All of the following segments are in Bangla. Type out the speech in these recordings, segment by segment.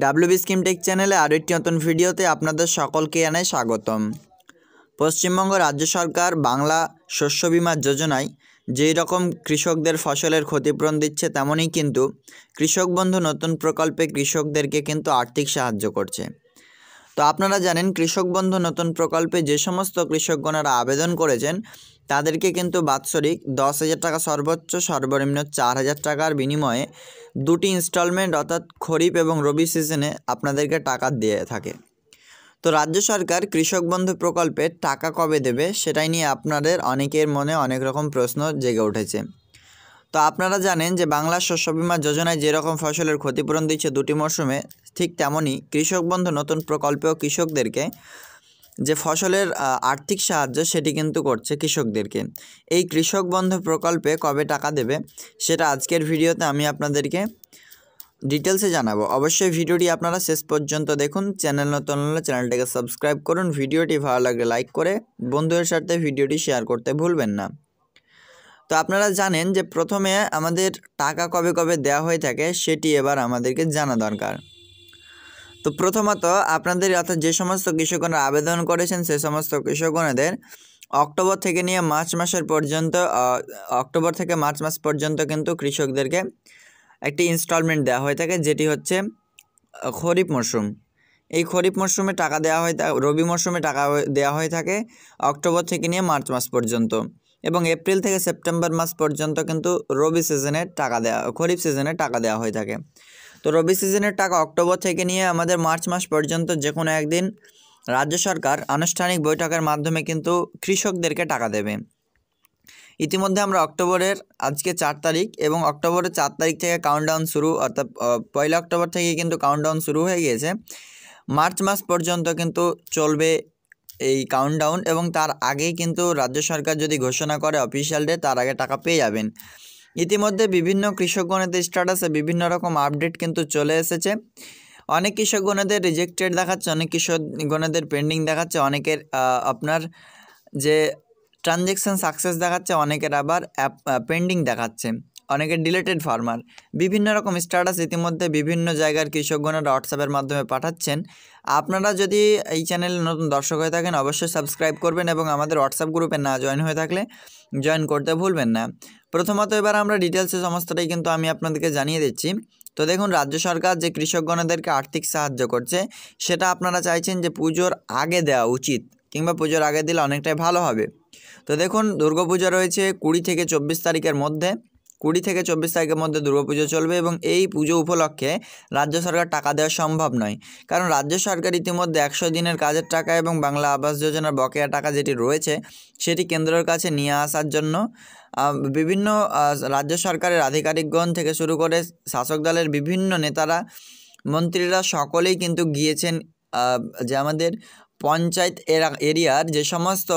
ডাব্লিউবি স্কিম টেক চ্যানেলে আরও একটি নতুন ভিডিওতে আপনাদের সকলকে জানাই স্বাগতম পশ্চিমবঙ্গ রাজ্য সরকার বাংলা শস্য বিমা যোজনায় যেই রকম কৃষকদের ফসলের ক্ষতিপূরণ দিচ্ছে তেমনই কিন্তু কৃষক বন্ধু নতুন প্রকল্পে কৃষকদেরকে কিন্তু আর্থিক সাহায্য করছে তো আপনারা জানেন কৃষক বন্ধু নতুন প্রকল্পে যে সমস্ত কৃষকগণেরা আবেদন করেছেন তাদেরকে কিন্তু বাৎসরিক দশ হাজার টাকা সর্বোচ্চ সর্বনিম্ন চার হাজার টাকার বিনিময়ে দুটি ইনস্টলমেন্ট অর্থাৎ খরিফ এবং রবি সিজনে আপনাদেরকে টাকা দিয়ে থাকে তো রাজ্য সরকার কৃষক বন্ধু প্রকল্পে টাকা কবে দেবে সেটাই নিয়ে আপনাদের অনেকের মনে অনেক রকম প্রশ্ন জেগে উঠেছে তো আপনারা জানেন যে বাংলা শস্য বিমা যোজনায় যেরকম ফসলের ক্ষতিপূরণ দিচ্ছে দুটি মরশুমে ঠিক তেমনই কৃষক বন্ধু নতুন প্রকল্পেও কৃষকদেরকে যে ফসলের আর্থিক সাহায্য সেটি কিন্তু করছে কৃষকদেরকে এই কৃষক বন্ধু প্রকল্পে কবে টাকা দেবে সেটা আজকের ভিডিওতে আমি আপনাদেরকে ডিটেলসে জানাবো অবশ্যই ভিডিওটি আপনারা শেষ পর্যন্ত দেখুন চ্যানেল নতুন হলে চ্যানেলটাকে সাবস্ক্রাইব করুন ভিডিওটি ভালো লাগলে লাইক করে বন্ধুদের সাথে ভিডিওটি শেয়ার করতে ভুলবেন না তো আপনারা জানেন যে প্রথমে আমাদের টাকা কবে কবে দেওয়া হয়ে থাকে সেটি এবার আমাদেরকে জানা দরকার তো প্রথমত আপনাদের অর্থাৎ যে সমস্ত কৃষকরা আবেদন করেছেন সে সমস্ত কৃষকদের অক্টোবর থেকে নিয়ে মার্চ মাসের পর্যন্ত অক্টোবর থেকে মার্চ মাস পর্যন্ত কিন্তু কৃষকদেরকে একটি ইনস্টলমেন্ট দেওয়া হয়ে থাকে যেটি হচ্ছে খরিফ মরশুম এই খরিফ মরশুমে টাকা দেওয়া হয় রবি মরশুমে টাকা দেওয়া হয়ে থাকে অক্টোবর থেকে নিয়ে মার্চ মাস পর্যন্ত এবং এপ্রিল থেকে সেপ্টেম্বর মাস পর্যন্ত কিন্তু রবি সিজনে টাকা দেওয়া খরিফ সিজনে টাকা দেওয়া হয়ে থাকে তো রবি সিজনের টাকা অক্টোবর থেকে নিয়ে আমাদের মার্চ মাস পর্যন্ত যে কোনো একদিন রাজ্য সরকার আনুষ্ঠানিক বৈঠকের মাধ্যমে কিন্তু কৃষকদেরকে টাকা দেবে ইতিমধ্যে আমরা অক্টোবরের আজকে চার তারিখ এবং অক্টোবরের চার তারিখ থেকে কাউন্টডাউন শুরু অর্থাৎ পয়লা অক্টোবর থেকে কিন্তু কাউন্টডাউন শুরু হয়ে গিয়েছে মার্চ মাস পর্যন্ত কিন্তু চলবে এই কাউন্টডাউন এবং তার আগেই কিন্তু রাজ্য সরকার যদি ঘোষণা করে অফিসিয়াল ডে তার আগে টাকা পেয়ে যাবেন ইতিমধ্যে বিভিন্ন কৃষকগণেদের স্ট্যাটাসে বিভিন্ন রকম আপডেট কিন্তু চলে এসেছে অনেক কৃষকগণেদের রিজেক্টেড দেখাচ্ছে অনেক কৃষকগণেদের পেন্ডিং দেখাচ্ছে অনেকের আপনার যে ট্রানজ্যাকশান সাকসেস দেখাচ্ছে অনেকের আবার পেন্ডিং দেখাচ্ছে অনেকে ডিলেটেড ফার্মার বিভিন্ন রকম স্ট্যাটাস ইতিমধ্যে বিভিন্ন জায়গার কৃষকগণরা হোয়াটসঅ্যাপের মাধ্যমে পাঠাচ্ছেন আপনারা যদি এই চ্যানেলে নতুন দর্শক হয়ে থাকেন অবশ্যই সাবস্ক্রাইব করবেন এবং আমাদের হোয়াটসঅ্যাপ গ্রুপে না জয়েন হয়ে থাকলে জয়েন করতে ভুলবেন না প্রথমত এবার আমরা ডিটেলসে সমস্তটাই কিন্তু আমি আপনাদেরকে জানিয়ে দিচ্ছি তো দেখুন রাজ্য সরকার যে কৃষকগণদেরকে আর্থিক সাহায্য করছে সেটা আপনারা চাইছেন যে পুজোর আগে দেওয়া উচিত কিংবা পুজোর আগে দিলে অনেকটাই ভালো হবে তো দেখুন দুর্গাপূজা রয়েছে কুড়ি থেকে চব্বিশ তারিখের মধ্যে কুড়ি থেকে চব্বিশ তারিখের মধ্যে দুর্গাপুজো চলবে এবং এই পুজো উপলক্ষে রাজ্য সরকার টাকা দেওয়া সম্ভব নয় কারণ রাজ্য সরকার ইতিমধ্যে একশো দিনের কাজের টাকা এবং বাংলা আবাস যোজনার বকেয়া টাকা যেটি রয়েছে সেটি কেন্দ্রের কাছে নিয়ে আসার জন্য বিভিন্ন রাজ্য সরকারের আধিকারিকগণ থেকে শুরু করে শাসক দলের বিভিন্ন নেতারা মন্ত্রীরা সকলেই কিন্তু গিয়েছেন যে আমাদের পঞ্চায়েত এরিয়ার যে সমস্ত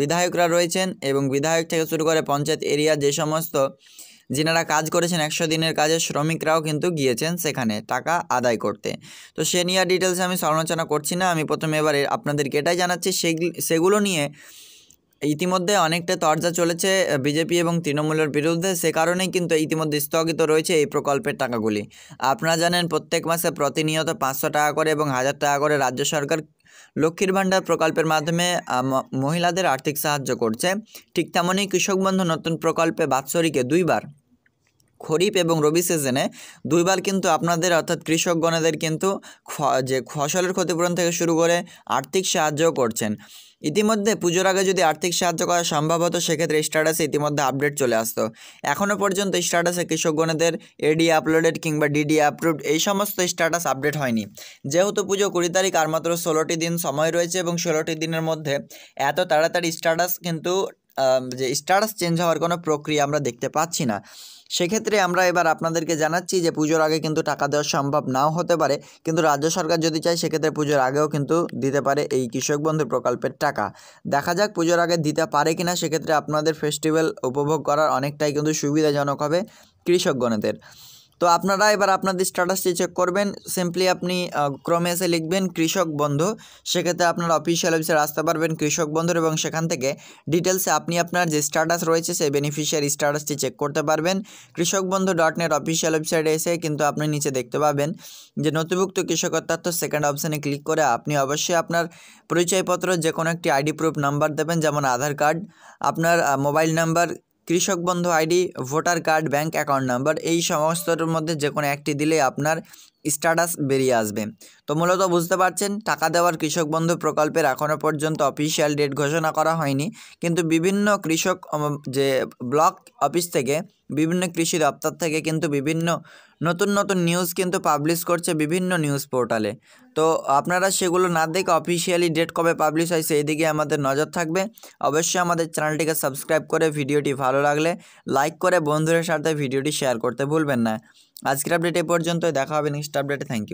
বিধায়করা রয়েছেন এবং বিধায়ক থেকে শুরু করে পঞ্চায়েত এরিয়ার যে সমস্ত যিনারা কাজ করেছেন একশো দিনের কাজে শ্রমিকরাও কিন্তু গিয়েছেন সেখানে টাকা আদায় করতে তো সে নিয়ে ডিটেলসে আমি সমালোচনা করছি না আমি প্রথমে এবার আপনাদেরকে এটাই জানাচ্ছি সেগুলো নিয়ে ইতিমধ্যে অনেকটা তর্জা চলেছে বিজেপি এবং তৃণমূলের বিরুদ্ধে সে কারণেই কিন্তু ইতিমধ্যে স্থগিত রয়েছে এই প্রকল্পের টাকাগুলি আপনারা জানেন প্রত্যেক মাসে প্রতিনিয়ত পাঁচশো টাকা করে এবং হাজার টাকা করে রাজ্য সরকার লক্ষ্মীর ভাণ্ডার প্রকল্পের মাধ্যমে মহিলাদের আর্থিক সাহায্য করছে ঠিক তেমনই কৃষক বন্ধু নতুন প্রকল্পে বাৎসরিকে দুইবার খরিফ এবং রবি সিজনে দুইবার কিন্তু আপনাদের অর্থাৎ কৃষকগণেদের কিন্তু যে ফসলের ক্ষতিপূরণ থেকে শুরু করে আর্থিক সাহায্যও করছেন ইতিমধ্যে পুজোর আগে যদি আর্থিক সাহায্য করা সম্ভব হতো সেক্ষেত্রে স্ট্যাটাসে ইতিমধ্যে আপডেট চলে আসতো এখনও পর্যন্ত স্ট্যাটাসে কৃষকগণেদের এডি আপলোডেড কিংবা ডিডি অ্যাপ্রুভড এই সমস্ত স্ট্যাটাস আপডেট হয়নি যেহেতু পুজো কুড়ি তারিখ আর মাত্র ষোলোটি দিন সময় রয়েছে এবং ষোলোটি দিনের মধ্যে এত তাড়াতাড়ি স্ট্যাটাস কিন্তু যে স্ট্যাটাস চেঞ্জ হওয়ার কোনো প্রক্রিয়া আমরা দেখতে পাচ্ছি না সেক্ষেত্রে আমরা এবার আপনাদেরকে জানাচ্ছি যে পুজোর আগে কিন্তু টাকা দেওয়া সম্ভব নাও হতে পারে কিন্তু রাজ্য সরকার যদি চায় সেক্ষেত্রে পুজোর আগেও কিন্তু দিতে পারে এই কৃষক বন্ধু প্রকল্পের টাকা দেখা যাক পুজোর আগে দিতে পারে কিনা সেক্ষেত্রে আপনাদের ফেস্টিভ্যাল উপভোগ করার অনেকটাই কিন্তু সুবিধাজনক হবে কৃষকগণেদের তো আপনারা এবার আপনাদের স্ট্যাটাসটি চেক করবেন সিম্পলি আপনি ক্রমে এসে লিখবেন কৃষক বন্ধু সেক্ষেত্রে আপনার অফিসিয়াল ওয়েবসাইট আসতে পারবেন কৃষক বন্ধুর এবং সেখান থেকে ডিটেলসে আপনি আপনার যে স্ট্যাটাস রয়েছে সেই বেনিফিশিয়ারি স্ট্যাটাসটি চেক করতে পারবেন কৃষক বন্ধু ডট নেট অফিসিয়াল ওয়েবসাইটে এসে কিন্তু আপনি নিচে দেখতে পাবেন যে নথিভুক্ত কৃষক সেকেন্ড অপশানে ক্লিক করে আপনি অবশ্যই আপনার পরিচয়পত্র যে কোনো একটি আইডি প্রুফ নাম্বার দেবেন যেমন আধার কার্ড আপনার মোবাইল নাম্বার কৃষক বন্ধু ID voter card bank account number এই সমস্তর মধ্যে যে কোনো একটি দিলে আপনার স্ট্যাটাস বেরিয়ে আসবে তো মূলত বুঝতে পারছেন টাকা দেওয়ার কৃষক বন্ধু প্রকল্পের এখনও পর্যন্ত অফিসিয়াল ডেট ঘোষণা করা হয়নি কিন্তু বিভিন্ন কৃষক যে ব্লক অফিস থেকে বিভিন্ন কৃষি দপ্তর থেকে কিন্তু বিভিন্ন নতুন নতুন নিউজ কিন্তু পাবলিশ করছে বিভিন্ন নিউজ পোর্টালে তো আপনারা সেগুলো না দেখে অফিসিয়ালি ডেট কবে পাবলিশ হয় সেই দিকে আমাদের নজর থাকবে অবশ্যই আমাদের চ্যানেলটিকে সাবস্ক্রাইব করে ভিডিওটি ভালো লাগলে লাইক করে বন্ধুদের সাথে ভিডিওটি শেয়ার করতে ভুলবেন না আজকে আপডেট পর্যন্তই দেখা হবে ইনস্টা আপডেটে থ্যাঙ্ক ইউ